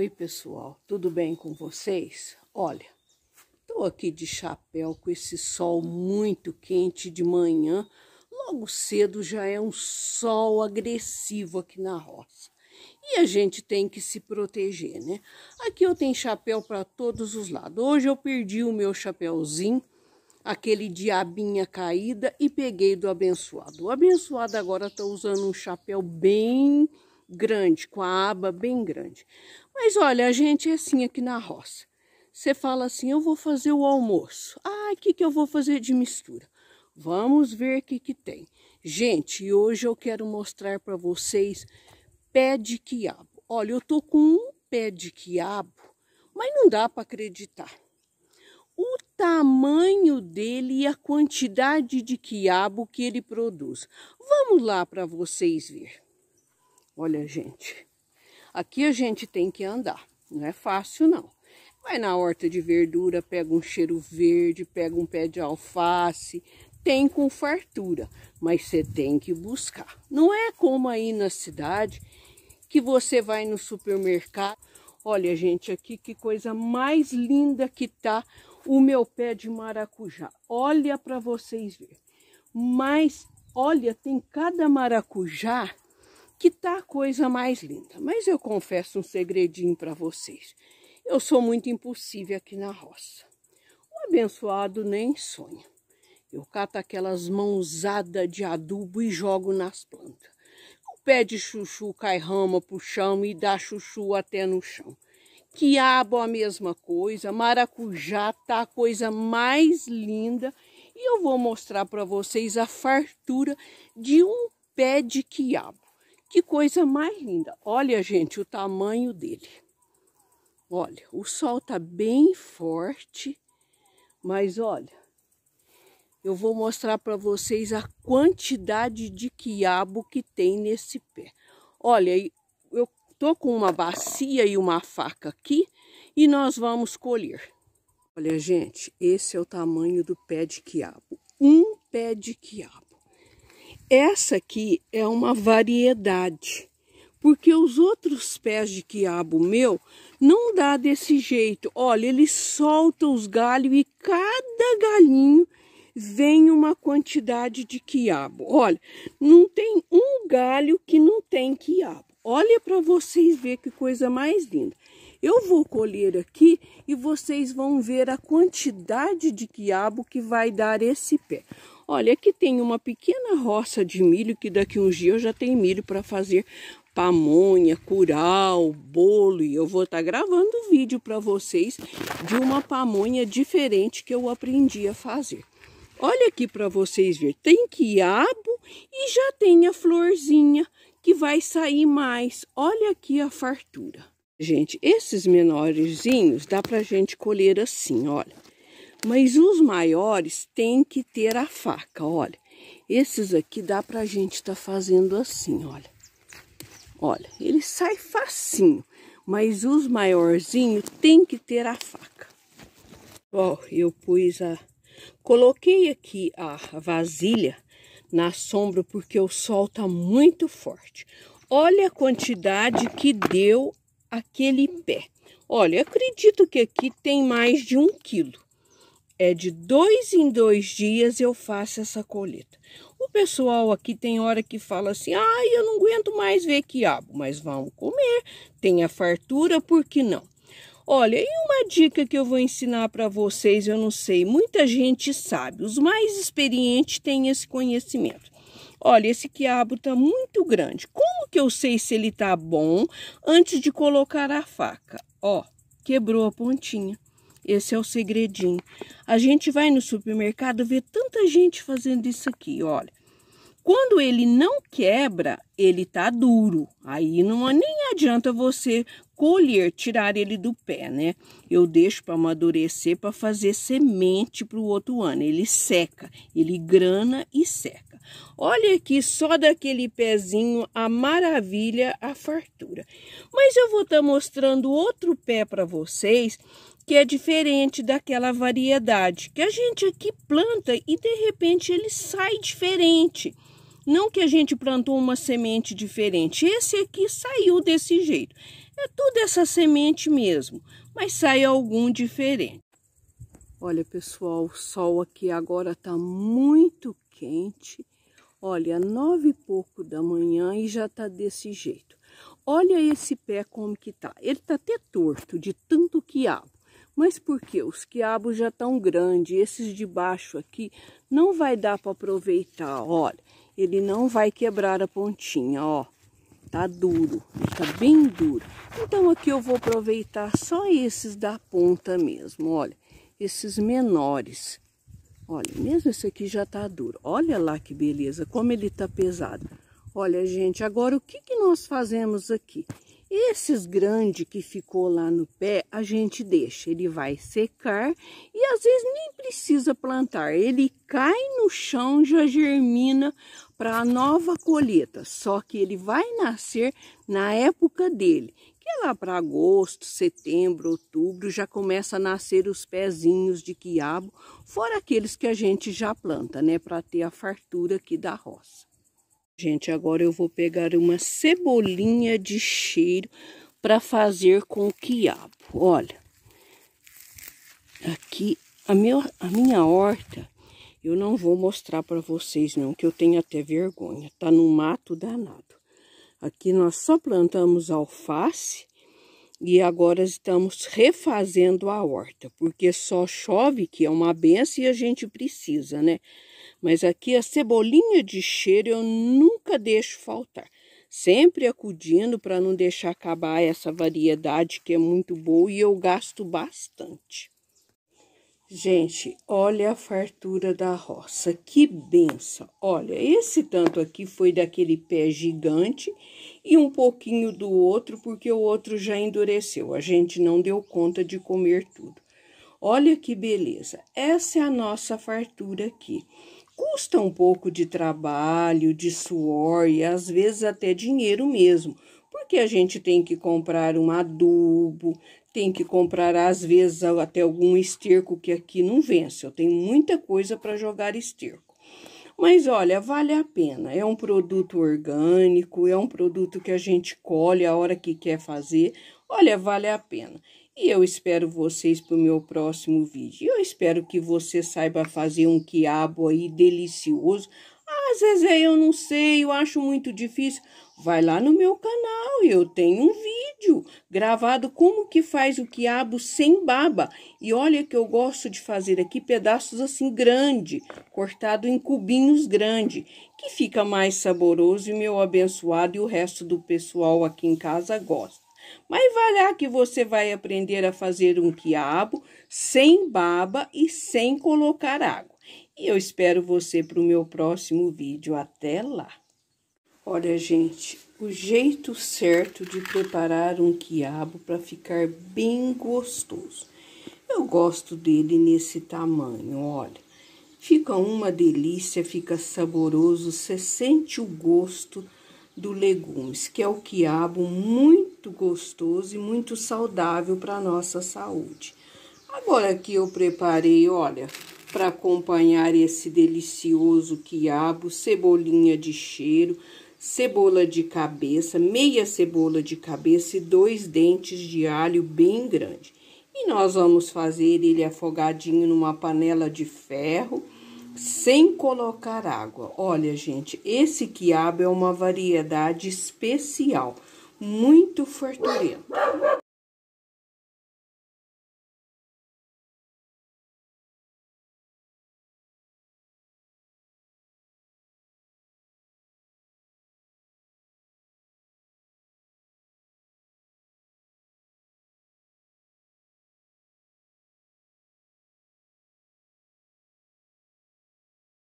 Oi, pessoal, tudo bem com vocês? Olha, estou aqui de chapéu com esse sol muito quente de manhã. Logo cedo já é um sol agressivo aqui na roça. E a gente tem que se proteger, né? Aqui eu tenho chapéu para todos os lados. Hoje eu perdi o meu chapéuzinho, aquele diabinha caída, e peguei do abençoado. O abençoado agora está usando um chapéu bem grande, com a aba bem grande. Mas olha, a gente é assim aqui na roça. Você fala assim, eu vou fazer o almoço. Ah, o que, que eu vou fazer de mistura? Vamos ver o que, que tem. Gente, hoje eu quero mostrar para vocês pé de quiabo. Olha, eu tô com um pé de quiabo, mas não dá para acreditar. O tamanho dele e a quantidade de quiabo que ele produz. Vamos lá para vocês verem. Olha, gente, aqui a gente tem que andar, não é fácil não. Vai na horta de verdura, pega um cheiro verde, pega um pé de alface, tem com fartura, mas você tem que buscar. Não é como aí na cidade que você vai no supermercado. Olha, gente, aqui que coisa mais linda que tá o meu pé de maracujá. Olha para vocês ver. Mas olha, tem cada maracujá que tá coisa mais linda. Mas eu confesso um segredinho para vocês. Eu sou muito impossível aqui na roça. O abençoado nem sonha. Eu cato aquelas mãozadas de adubo e jogo nas plantas. O pé de chuchu cai rama pro chão e dá chuchu até no chão. Quiabo a mesma coisa, maracujá tá a coisa mais linda. E eu vou mostrar para vocês a fartura de um pé de quiabo. Que coisa mais linda. Olha, gente, o tamanho dele. Olha, o sol tá bem forte, mas olha, eu vou mostrar para vocês a quantidade de quiabo que tem nesse pé. Olha, eu tô com uma bacia e uma faca aqui e nós vamos colher. Olha, gente, esse é o tamanho do pé de quiabo. Um pé de quiabo. Essa aqui é uma variedade, porque os outros pés de quiabo meu não dá desse jeito. Olha, ele solta os galhos e cada galinho vem uma quantidade de quiabo. Olha, não tem um galho que não tem quiabo. Olha para vocês ver que coisa mais linda. Eu vou colher aqui e vocês vão ver a quantidade de quiabo que vai dar esse pé. Olha, aqui tem uma pequena roça de milho que daqui uns dias eu já tenho milho para fazer pamonha, curau, bolo e eu vou estar tá gravando vídeo para vocês de uma pamonha diferente que eu aprendi a fazer. Olha aqui para vocês ver, tem quiabo e já tem a florzinha que vai sair mais. Olha aqui a fartura gente, esses menorzinhos dá pra gente colher assim, olha. Mas os maiores tem que ter a faca, olha. Esses aqui dá pra gente tá fazendo assim, olha. Olha, ele sai facinho, mas os maiorzinhos tem que ter a faca. Ó, eu pus a... Coloquei aqui a vasilha na sombra porque o sol tá muito forte. Olha a quantidade que deu aquele pé. Olha, acredito que aqui tem mais de um quilo. É de dois em dois dias eu faço essa colheita. O pessoal aqui tem hora que fala assim, ai, ah, eu não aguento mais ver quiabo, mas vamos comer, tem a fartura, por que não? Olha, e uma dica que eu vou ensinar para vocês, eu não sei, muita gente sabe, os mais experientes têm esse conhecimento olha, esse quiabo está muito grande. Como que eu sei se ele está bom antes de colocar a faca? Ó, quebrou a pontinha. Esse é o segredinho. A gente vai no supermercado ver tanta gente fazendo isso aqui, olha. Quando ele não quebra, ele tá duro. Aí não nem adianta você colher, tirar ele do pé, né? Eu deixo para amadurecer para fazer semente para o outro ano. Ele seca, ele grana e seca. Olha aqui, só daquele pezinho, a maravilha, a fartura. Mas eu vou estar tá mostrando outro pé para vocês, que é diferente daquela variedade, que a gente aqui planta e de repente ele sai diferente. Não que a gente plantou uma semente diferente, esse aqui saiu desse jeito. É tudo essa semente mesmo, mas sai algum diferente. Olha, pessoal, o sol aqui agora tá muito quente. Olha, nove e pouco da manhã e já tá desse jeito. Olha esse pé como que tá. Ele tá até torto de tanto quiabo. Mas por que? Os quiabos já estão grandes. Esses de baixo aqui não vai dar para aproveitar, olha. Ele não vai quebrar a pontinha, ó. Tá duro, tá bem duro. Então aqui eu vou aproveitar só esses da ponta mesmo, olha. Esses menores. Olha, mesmo esse aqui já tá duro. Olha lá que beleza, como ele tá pesado. Olha, gente, agora o que, que nós fazemos aqui? Esses grandes que ficou lá no pé, a gente deixa, ele vai secar e às vezes nem precisa plantar. Ele cai no chão, já germina para a nova colheita, só que ele vai nascer na época dele, lá para agosto, setembro, outubro, já começa a nascer os pezinhos de quiabo, fora aqueles que a gente já planta, né, para ter a fartura aqui da roça. Gente, agora eu vou pegar uma cebolinha de cheiro para fazer com o quiabo. Olha, aqui a, a minha horta, eu não vou mostrar para vocês não, que eu tenho até vergonha, tá no mato danado. Aqui nós só plantamos alface, e agora estamos refazendo a horta, porque só chove, que é uma benção e a gente precisa, né? Mas aqui a cebolinha de cheiro eu nunca deixo faltar. Sempre acudindo para não deixar acabar essa variedade que é muito boa e eu gasto bastante. Gente, olha a fartura da roça, que benção! Olha, esse tanto aqui foi daquele pé gigante e um pouquinho do outro, porque o outro já endureceu. A gente não deu conta de comer tudo. Olha que beleza! Essa é a nossa fartura aqui. Custa um pouco de trabalho, de suor e às vezes até dinheiro mesmo, porque é a gente tem que comprar um adubo, tem que comprar às vezes até algum esterco que aqui não vence. Eu tenho muita coisa para jogar esterco. Mas olha, vale a pena. É um produto orgânico, é um produto que a gente colhe a hora que quer fazer. Olha, vale a pena. E eu espero vocês para o meu próximo vídeo. Eu espero que você saiba fazer um quiabo aí delicioso vezes Zezé, eu não sei, eu acho muito difícil. Vai lá no meu canal, eu tenho um vídeo gravado como que faz o quiabo sem baba. E olha que eu gosto de fazer aqui pedaços assim grande, cortado em cubinhos grande, que fica mais saboroso e meu abençoado e o resto do pessoal aqui em casa gosta. Mas vai lá que você vai aprender a fazer um quiabo sem baba e sem colocar água. E eu espero você para o meu próximo vídeo. Até lá! Olha, gente, o jeito certo de preparar um quiabo para ficar bem gostoso. Eu gosto dele nesse tamanho, olha. Fica uma delícia, fica saboroso, você sente o gosto do legumes, que é o quiabo muito gostoso e muito saudável para nossa saúde. Agora que eu preparei, olha, para acompanhar esse delicioso quiabo, cebolinha de cheiro, cebola de cabeça, meia cebola de cabeça e dois dentes de alho bem grande. E nós vamos fazer ele afogadinho numa panela de ferro, sem colocar água. Olha, gente, esse quiabo é uma variedade especial, muito farturento.